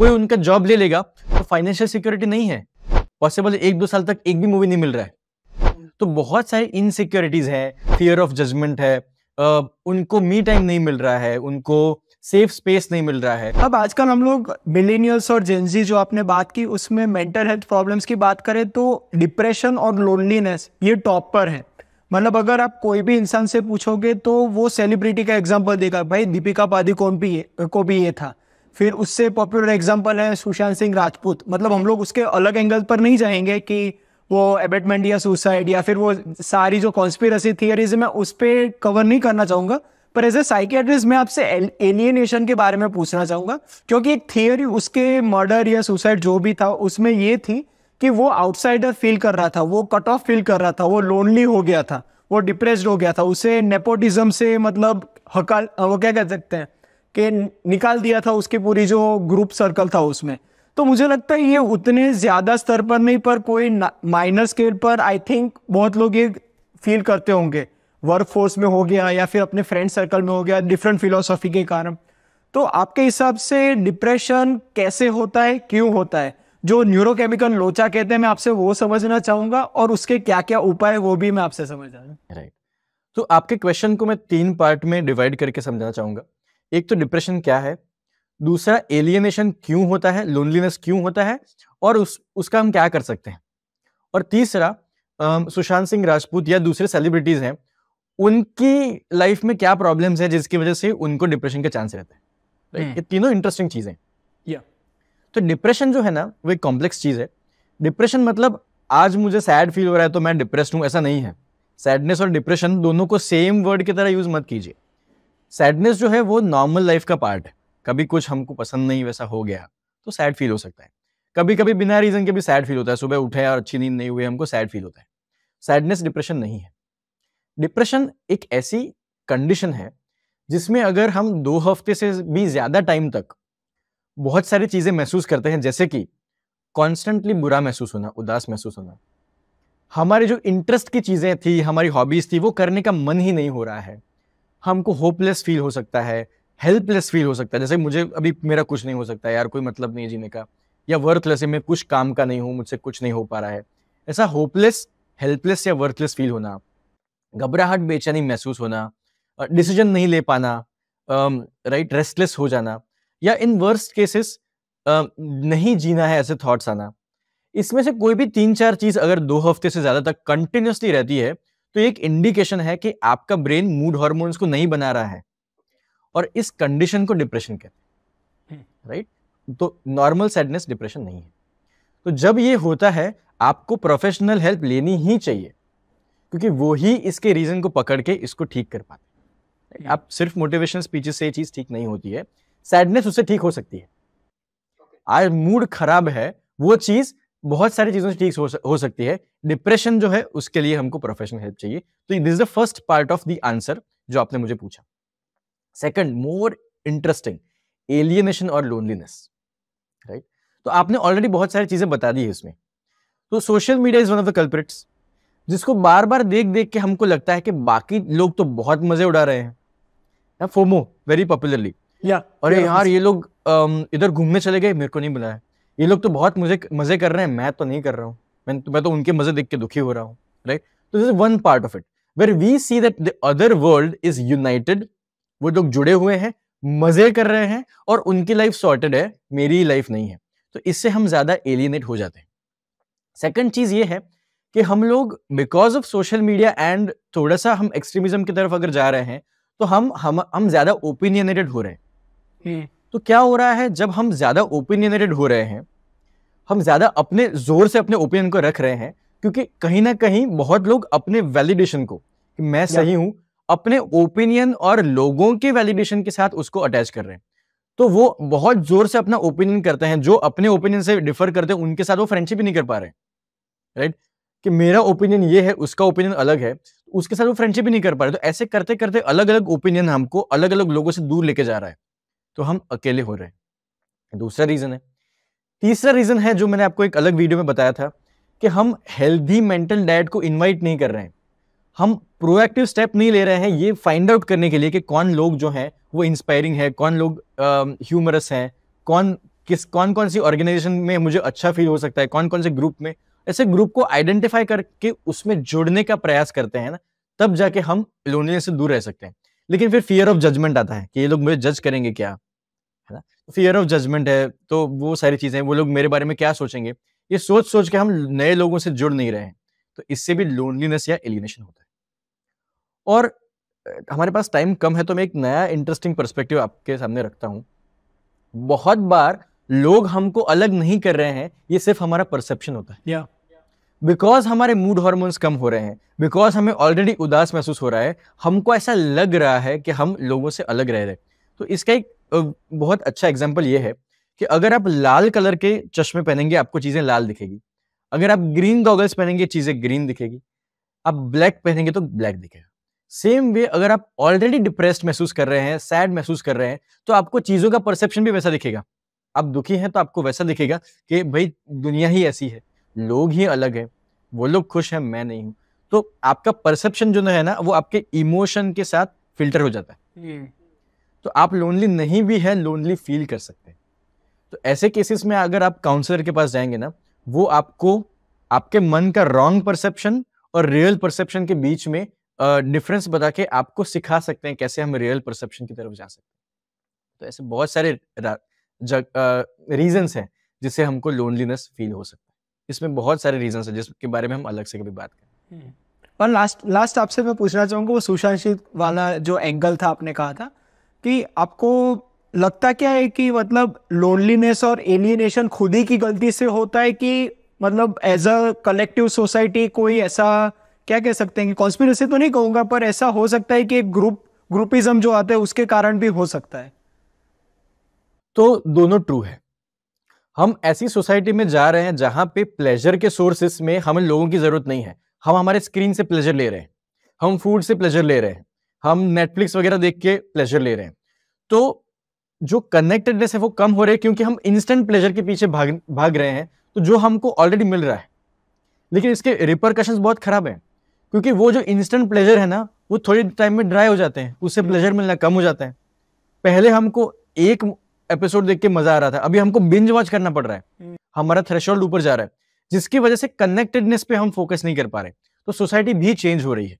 कोई उनका जॉब ले लेगा तो फाइनेंशियल सिक्योरिटी नहीं है पॉसिबल एक दो साल तक एक भी मूवी नहीं मिल रहा है तो बहुत सारी इनसिक्योरिटीज हैं फियर ऑफ जजमेंट है उनको मी टाइम नहीं मिल रहा है उनको सेफ स्पेस नहीं मिल रहा है अब आजकल हम लोग मिलेनियल्स और जेंजी जो आपने बात की उसमें मेंटल हेल्थ प्रॉब्लम्स की बात करें तो डिप्रेशन और लोनलीनेस ये टॉप पर है मतलब अगर आप कोई भी इंसान से पूछोगे तो वो सेलिब्रिटी का एग्जाम्पल देगा भाई दीपिका पादुकोण भी ये को भी ये था फिर उससे पॉपुलर एग्जाम्पल है सुशांत सिंह राजपूत मतलब हम लोग उसके अलग एंगल पर नहीं जाएंगे कि वो एबेटमेंट या सुसाइड या फिर वो सारी जो कॉन्स्पिरसी थियरीज मैं उस पर कवर नहीं करना चाहूंगा पर एज ए साइकेट्रिस्ट मैं आपसे एलियनेशन के बारे में पूछना चाहूंगा क्योंकि एक थियोरी उसके मर्डर या सुसाइड जो भी था उसमें ये थी कि वो आउटसाइडर फील कर रहा था वो कट ऑफ फील कर रहा था वो लोनली हो गया था वो डिप्रेस्ड हो गया था उसे नेपोटिज्म से मतलब हकाल वो क्या कह सकते हैं के निकाल दिया था उसके पूरी जो ग्रुप सर्कल था उसमें तो मुझे लगता है ये उतने ज़्यादा स्तर पर नहीं पर कोई माइनर स्केल पर आई थिंक बहुत लोग ये फील करते होंगे वर्क फोर्स में हो गया या फिर अपने फ्रेंड सर्कल में हो गया डिफरेंट फिलोसॉफी के कारण तो आपके हिसाब से डिप्रेशन कैसे होता है क्यों होता है जो न्यूरोकेमिकल लोचा कहते हैं मैं आपसे वो समझना चाहूंगा और उसके क्या क्या उपाय वो भी मैं आपसे समझ रहा राइट right. तो आपके क्वेश्चन को मैं तीन पार्ट में डिवाइड करके समझाना चाहूंगा एक तो डिप्रेशन क्या है दूसरा एलियनेशन क्यों होता है लोनलीनेस क्यों होता है और उस उसका हम क्या कर सकते हैं और तीसरा सुशांत सिंह राजपूत या दूसरे सेलिब्रिटीज हैं उनकी लाइफ में क्या प्रॉब्लम्स है जिसकी वजह से उनको डिप्रेशन का चांस रहता है ये तीनों इंटरेस्टिंग चीज़ें या तो डिप्रेशन जो है ना वो एक कॉम्प्लेक्स चीज़ है डिप्रेशन मतलब आज मुझे सैड फील हो रहा है तो मैं डिप्रेस्ड हूँ ऐसा नहीं है सैडनेस और डिप्रेशन दोनों को सेम वर्ड की तरह यूज़ मत कीजिए सैडनेस जो है वो नॉर्मल लाइफ का पार्ट है कभी कुछ हमको पसंद नहीं वैसा हो गया तो सैड फील हो सकता है कभी कभी बिना रीजन के भी सैड फील होता है सुबह उठे और अच्छी नींद नहीं हुई हमको सैड फील होता है सैडनेस डिप्रेशन नहीं है डिप्रेशन एक ऐसी कंडीशन है जिसमें अगर हम दो हफ्ते से भी ज़्यादा टाइम तक बहुत सारी चीज़ें महसूस करते हैं जैसे कि कॉन्स्टेंटली बुरा महसूस होना उदास महसूस होना हमारे जो इंटरेस्ट की चीज़ें थी हमारी हॉबीज़ थी वो करने का मन ही नहीं हो रहा है हमको होपलेस फील हो सकता है हेल्पलेस फील हो सकता है जैसे मुझे अभी मेरा कुछ नहीं हो सकता है यार कोई मतलब नहीं है जीने का या वर्थलेस है मैं कुछ काम का नहीं हूँ मुझसे कुछ नहीं हो पा रहा है ऐसा होपलेस हेल्पलेस या वर्थलेस फील होना घबराहट बेचैनी महसूस होना डिसीजन नहीं ले पाना राइट रेस्टलेस हो जाना या इन वर्स्ट केसेस नहीं जीना है ऐसे थॉट्स आना इसमें से कोई भी तीन चार चीज अगर दो हफ्ते से ज्यादा तक कंटिन्यूसली रहती है तो एक इंडिकेशन है कि आपका ब्रेन मूड हॉर्मोन्स को नहीं बना रहा है और इस कंडीशन को डिप्रेशन कहते हैं राइट हम्म। तो नॉर्मल सैडनेस डिप्रेशन नहीं है तो जब ये होता है आपको प्रोफेशनल हेल्प लेनी ही चाहिए क्योंकि वो ही इसके रीजन को पकड़ के इसको ठीक कर पाते हम्म। आप सिर्फ मोटिवेशनल स्पीचेस से ये चीज ठीक नहीं होती है सैडनेस उससे ठीक हो सकती है आज मूड खराब है वो चीज बहुत सारी चीज़ों से ठीक हो, सकती है डिप्रेशन जो है उसके लिए हमको प्रोफेशनल हेल्प चाहिए तो this the first part of the answer जो आपने मुझे पूछा सेकंड मोर इंटरेस्टिंग एलियनेशन और लोनलीनेस राइट तो आपने ऑलरेडी बहुत सारी चीज़ें बता दी है इसमें तो social media is one of the culprits जिसको बार बार देख देख के हमको लगता है कि बाकी लोग तो बहुत मज़े उड़ा रहे हैं फोमो वेरी पॉपुलरली या अरे यार ये लोग इधर घूमने चले गए मेरे को नहीं बुलाया ये लोग तो बहुत मुझे मजे कर रहे हैं मैं तो नहीं कर रहा हूँ मैं तो मैं तो उनके मजे देख के दुखी हो रहा हूँ राइट तो this is one part of it where we see that the other world is united वो लोग जुड़े हुए हैं मजे कर रहे हैं और उनकी लाइफ सॉर्टेड है मेरी लाइफ नहीं है तो इससे हम ज्यादा एलिनेट हो जाते हैं सेकंड चीज ये है कि हम लोग because of social media and थोड़ा सा हम एक्सट्रीमिज्म की तरफ अगर जा रहे हैं तो हम हम हम ज्यादा ओपिनियनेटेड हो रहे हैं हम्म। तो क्या हो रहा है जब हम ज़्यादा ओपिनियनेटेड हो रहे हैं हम ज़्यादा अपने ज़ोर से अपने ओपिनियन को रख रहे हैं क्योंकि कहीं ना कहीं बहुत लोग अपने वैलिडेशन को कि मैं सही हूँ अपने ओपिनियन और लोगों के वैलिडेशन के साथ उसको अटैच कर रहे हैं तो वो बहुत जोर से अपना ओपिनियन करते हैं जो अपने ओपिनियन से डिफर करते हैं उनके साथ वो फ्रेंडशिप ही नहीं कर पा रहे राइट कि मेरा ओपिनियन ये है उसका ओपिनियन अलग है उसके साथ वो फ्रेंडशिप ही नहीं कर पा रहे तो ऐसे करते करते अलग अलग ओपिनियन हमको अलग अलग लोगों से दूर लेके जा रहा है तो हम अकेले हो रहे हैं दूसरा रीज़न है तीसरा रीज़न है जो मैंने आपको एक अलग वीडियो में बताया था कि हम हेल्दी मेंटल डाइट को इनवाइट नहीं कर रहे हैं हम प्रोएक्टिव स्टेप नहीं ले रहे हैं ये फाइंड आउट करने के लिए कि कौन लोग जो हैं वो इंस्पायरिंग है कौन लोग ह्यूमरस हैं कौन किस कौन कौन सी ऑर्गेनाइजेशन में मुझे अच्छा फील हो सकता है कौन कौन से ग्रुप में ऐसे ग्रुप को आइडेंटिफाई करके उसमें जुड़ने का प्रयास करते हैं ना तब जाके हम लोनलीनेस से दूर रह सकते हैं लेकिन फिर फियर ऑफ जजमेंट आता है कि ये लोग मुझे जज करेंगे क्या है ना फियर ऑफ जजमेंट है तो वो सारी चीज़ें वो लोग मेरे बारे में क्या सोचेंगे ये सोच सोच के हम नए लोगों से जुड़ नहीं रहे हैं तो इससे भी लोनलीनेस या एलिनेशन होता है और हमारे पास टाइम कम है तो मैं एक नया इंटरेस्टिंग परस्पेक्टिव आपके सामने रखता हूँ बहुत बार लोग हमको अलग नहीं कर रहे हैं ये सिर्फ हमारा परसेप्शन होता है yeah. बिकॉज हमारे मूड हॉर्मोन्स कम हो रहे हैं बिकॉज हमें ऑलरेडी उदास महसूस हो रहा है हमको ऐसा लग रहा है कि हम लोगों से अलग रह रहे तो इसका एक बहुत अच्छा एग्जाम्पल ये है कि अगर आप लाल कलर के चश्मे पहनेंगे आपको चीज़ें लाल दिखेगी अगर आप ग्रीन गॉगल्स पहनेंगे चीज़ें ग्रीन दिखेगी आप ब्लैक पहनेंगे तो ब्लैक दिखेगा सेम वे अगर आप ऑलरेडी डिप्रेस्ड महसूस कर रहे हैं सैड महसूस कर रहे हैं तो आपको चीज़ों का परसेप्शन भी वैसा दिखेगा आप दुखी हैं तो आपको वैसा दिखेगा कि भाई दुनिया ही ऐसी है लोग ही अलग है वो लोग खुश हैं मैं नहीं हूँ तो आपका परसेप्शन जो है ना वो आपके इमोशन के साथ फिल्टर हो जाता है तो आप लोनली नहीं भी है लोनली फील कर सकते हैं तो ऐसे केसेस में अगर आप काउंसलर के पास जाएंगे ना वो आपको आपके मन का रॉन्ग परसेप्शन और रियल परसेप्शन के बीच में डिफरेंस uh, बता के आपको सिखा सकते हैं कैसे हम रियल परसेप्शन की तरफ जा सकते हैं तो ऐसे बहुत सारे रीजंस हैं जिससे हमको लोनलीनेस फील हो सकता है इसमें बहुत सारे रीजन है जिसके बारे में हम अलग से कभी बात करें हम्म। और लास्ट लास्ट आपसे मैं पूछना चाहूँगा वो सुशांशित वाला जो एंगल था आपने कहा था कि आपको लगता क्या है कि मतलब लोनलीनेस और एलियनेशन खुद ही की गलती से होता है कि मतलब एज अ कलेक्टिव सोसाइटी कोई ऐसा क्या कह सकते हैं कि कॉन्स्पिरसी तो नहीं कहूंगा पर ऐसा हो सकता है कि एक ग्रुप ग्रुपिज्म जो आता है उसके कारण भी हो सकता है तो दोनों ट्रू है हम ऐसी सोसाइटी में जा रहे हैं जहां पे प्लेजर के सोर्सेस में हमें लोगों की जरूरत नहीं है हम हमारे स्क्रीन से प्लेजर ले रहे हैं हम फूड से प्लेजर ले रहे हैं हम नेटफ्लिक्स वगैरह देख के प्लेजर ले रहे हैं तो जो कनेक्टेडनेस है वो कम हो रही है क्योंकि हम इंस्टेंट प्लेजर के पीछे भाग भाग रहे हैं तो जो हमको ऑलरेडी मिल रहा है लेकिन इसके रिपरकशन बहुत खराब है क्योंकि वो जो इंस्टेंट प्लेजर है ना वो थोड़ी टाइम में ड्राई हो जाते हैं उससे प्लेजर मिलना कम हो जाता है पहले हमको एक एपिसोड देख के मजा आ रहा था अभी हमको बिंज वॉच करना पड़ रहा है हम्म। हमारा थ्रेशोल्ड ऊपर जा रहा है जिसकी वजह से कनेक्टेडनेस पे हम फोकस नहीं कर पा रहे तो सोसाइटी भी चेंज हो रही है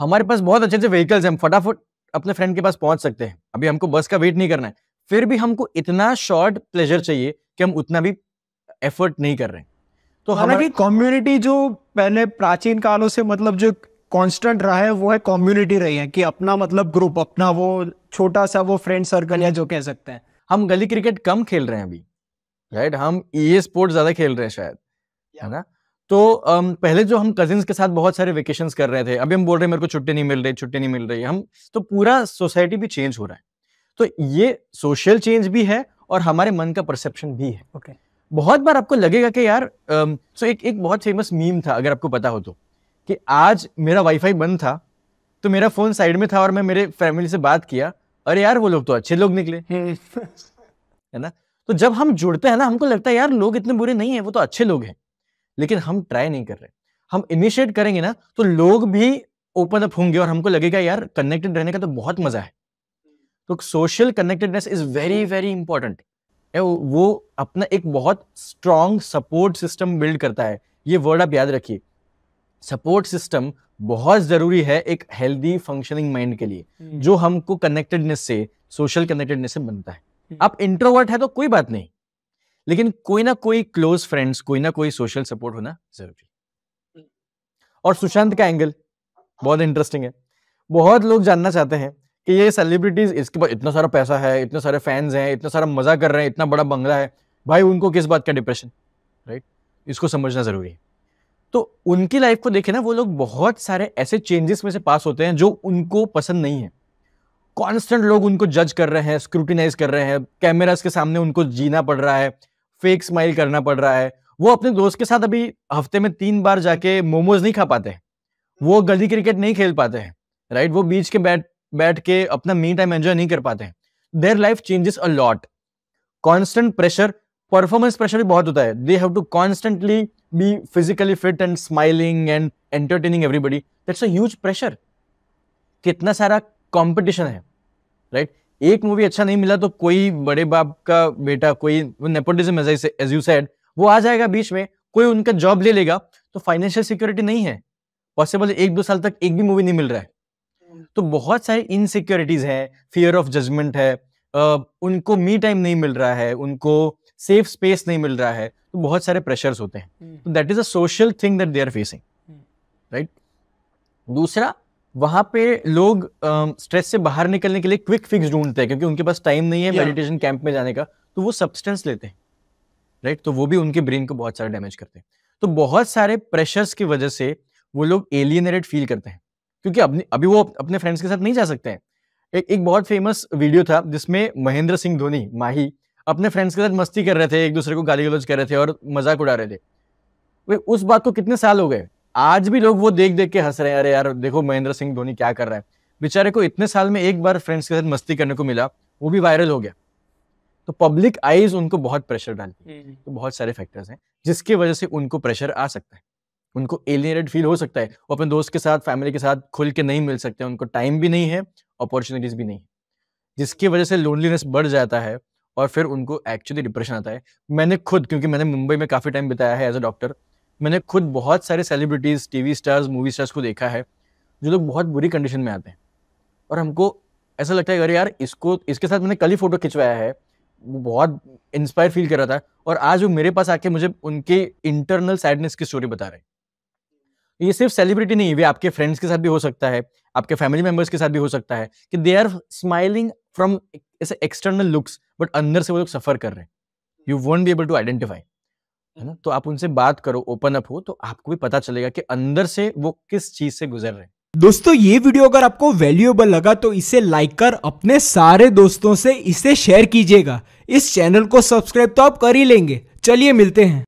हमारे पास बहुत अच्छे अच्छे व्हीकल्स हैं फटाफट अपने फ्रेंड के पास पहुंच सकते हैं अभी हमको बस का वेट नहीं करना है फिर भी हमको इतना शॉर्ट प्लेजर चाहिए कि हम उतना भी एफर्ट नहीं कर रहे तो, तो हालांकि कम्युनिटी जो पहले प्राचीन कालों से मतलब जो कांस्टेंट रहा है वो है कम्युनिटी रही है कि अपना मतलब ग्रुप अपना वो छोटा सा वो फ्रेंड सर्कल या जो कह सकते हैं हम गली क्रिकेट कम खेल रहे हैं अभी राइट हम ई e स्पोर्ट ज्यादा खेल रहे हैं शायद है ना तो um, पहले जो हम कजिन के साथ बहुत सारे वेकेशन कर रहे थे अभी हम बोल रहे हैं मेरे को छुट्टी नहीं मिल रही छुट्टी नहीं मिल रही हम तो पूरा सोसाइटी भी चेंज हो रहा है तो ये सोशल चेंज भी है और हमारे मन का परसेप्शन भी है ओके okay. बहुत बार आपको लगेगा कि यार सो एक एक बहुत फेमस मीम था अगर आपको पता हो तो कि आज मेरा वाईफाई बंद था तो मेरा फोन साइड में था और मैं मेरे फैमिली से बात किया अरे यार वो लोग तो अच्छे लोग निकले है ना तो जब हम जुड़ते हैं ना हमको लगता है यार लोग इतने बुरे नहीं है वो तो अच्छे लोग हैं लेकिन हम ट्राई नहीं कर रहे हम इनिशिएट करेंगे ना तो लोग भी ओपन अप होंगे और हमको लगेगा यार कनेक्टेड रहने का तो बहुत मजा है तो social connectedness is very very important वो अपना एक बहुत स्ट्रॉन्ग सपोर्ट सिस्टम बिल्ड करता है ये वर्ड आप याद रखिए सपोर्ट सिस्टम बहुत ज़रूरी है एक हेल्दी फंक्शनिंग माइंड के लिए हम्म। जो हमको कनेक्टेडनेस से सोशल कनेक्टेडनेस से बनता है हम्म। आप इंट्रोवर्ट है तो कोई बात नहीं लेकिन कोई ना कोई क्लोज फ्रेंड्स कोई ना कोई सोशल सपोर्ट होना जरूरी और सुशांत का एंगल बहुत इंटरेस्टिंग है बहुत लोग जानना चाहते हैं कि ये सेलिब्रिटीज इसके पास इतना सारा पैसा है इतने सारे फैंस हैं इतना सारा मजा कर रहे हैं इतना बड़ा बंगला है भाई उनको किस बात का डिप्रेशन राइट इसको समझना जरूरी है तो उनकी लाइफ को देखें ना वो लोग बहुत सारे ऐसे चेंजेस में से पास होते हैं जो उनको पसंद नहीं है कॉन्स्टेंट लोग उनको जज कर रहे हैं स्क्रूटिनाइज कर रहे हैं कैमराज के सामने उनको जीना पड़ रहा है फेक स्माइल करना पड़ रहा है वो अपने दोस्त के साथ अभी हफ्ते में तीन बार जाके मोमोज नहीं खा पाते वो गली क्रिकेट नहीं खेल पाते हैं राइट वो बीच के बैठ बैठ के अपना मी टाइम एंजॉय नहीं कर पाते हैं their life changes a lot constant pressure performance pressure भी बहुत होता है they have to constantly be physically fit and smiling and entertaining everybody that's a huge pressure कितना सारा कंपटीशन है right? एक मूवी अच्छा नहीं मिला तो कोई बड़े बाप का बेटा कोई नेपोटिज्म एज यू सेड वो आ जाएगा बीच में कोई उनका जॉब ले लेगा तो फाइनेंशियल सिक्योरिटी नहीं है पॉसिबल एक दो साल तक एक भी मूवी नहीं मिल रहा है तो बहुत सारी इनसिक्योरिटीज है फियर ऑफ जजमेंट है उनको मी टाइम नहीं मिल रहा है उनको सेफ स्पेस नहीं मिल रहा है तो बहुत सारे प्रेशर्स होते हैं हम्म। तो that is a social thing that they are facing right दूसरा वहां पे लोग स्ट्रेस uh, से बाहर निकलने के लिए क्विक फिक्स ढूंढते हैं क्योंकि उनके पास टाइम नहीं है मेडिटेशन yeah. कैंप में जाने का तो वो सब्सटेंस लेते हैं राइट right? तो वो भी उनके ब्रेन को बहुत सारा डैमेज करते हैं तो बहुत सारे प्रेशर्स की वजह से वो लोग एलियनेटेड फील करते हैं क्योंकि अपने अभी वो अपने फ्रेंड्स के साथ नहीं जा सकते हैं एक एक बहुत फेमस वीडियो था जिसमें महेंद्र सिंह धोनी माही अपने फ्रेंड्स के साथ मस्ती कर रहे थे एक दूसरे को गाली गलौज कर रहे थे और मजाक उड़ा रहे थे भाई उस बात को कितने साल हो गए आज भी लोग वो देख देख के हंस रहे हैं अरे यार देखो महेंद्र सिंह धोनी क्या कर रहा है बेचारे को इतने साल में एक बार फ्रेंड्स के साथ मस्ती करने को मिला वो भी वायरल हो गया तो पब्लिक आईज उनको बहुत प्रेशर डालती है हम्म। तो बहुत सारे फैक्टर्स हैं जिसकी वजह से उनको प्रेशर आ सकता है उनको एलिनेटेड फील हो सकता है वो अपने दोस्त के साथ फैमिली के साथ खुल के नहीं मिल सकते उनको टाइम भी नहीं है अपॉर्चुनिटीज भी नहीं है जिसकी वजह से लोनलीनेस बढ़ जाता है और फिर उनको एक्चुअली डिप्रेशन आता है मैंने खुद क्योंकि मैंने मुंबई में काफ़ी टाइम बिताया है एज अ डॉक्टर मैंने खुद बहुत सारे celebrities TV stars movie stars को देखा है जो लोग बहुत बुरी कंडीशन में आते हैं और हमको ऐसा लगता है अरे यार इसको इसके साथ मैंने कल ही फ़ोटो खिंचवाया है वो बहुत इंस्पायर फील कर रहा था और आज वो मेरे पास आके मुझे उनके इंटरनल सैडनेस की स्टोरी बता रहे ये सिर्फ सेलिब्रिटी नहीं वे आपके फ्रेंड्स के साथ भी हो सकता है आपके फैमिली मेम्बर्स के साथ भी हो सकता है कि दे आर स्माइलिंग फ्रॉम ऐसे एक्सटर्नल लुक्स बट अंदर से वो लोग सफर कर रहे हैं you won't be able to identify है ना तो आप उनसे बात करो ओपन अप हो तो आपको भी पता चलेगा कि अंदर से वो किस चीज से गुजर रहे हैं दोस्तों ये वीडियो अगर आपको वैल्यूएबल लगा तो इसे लाइक कर अपने सारे दोस्तों से इसे शेयर कीजिएगा इस चैनल को सब्सक्राइब तो आप कर ही लेंगे चलिए मिलते हैं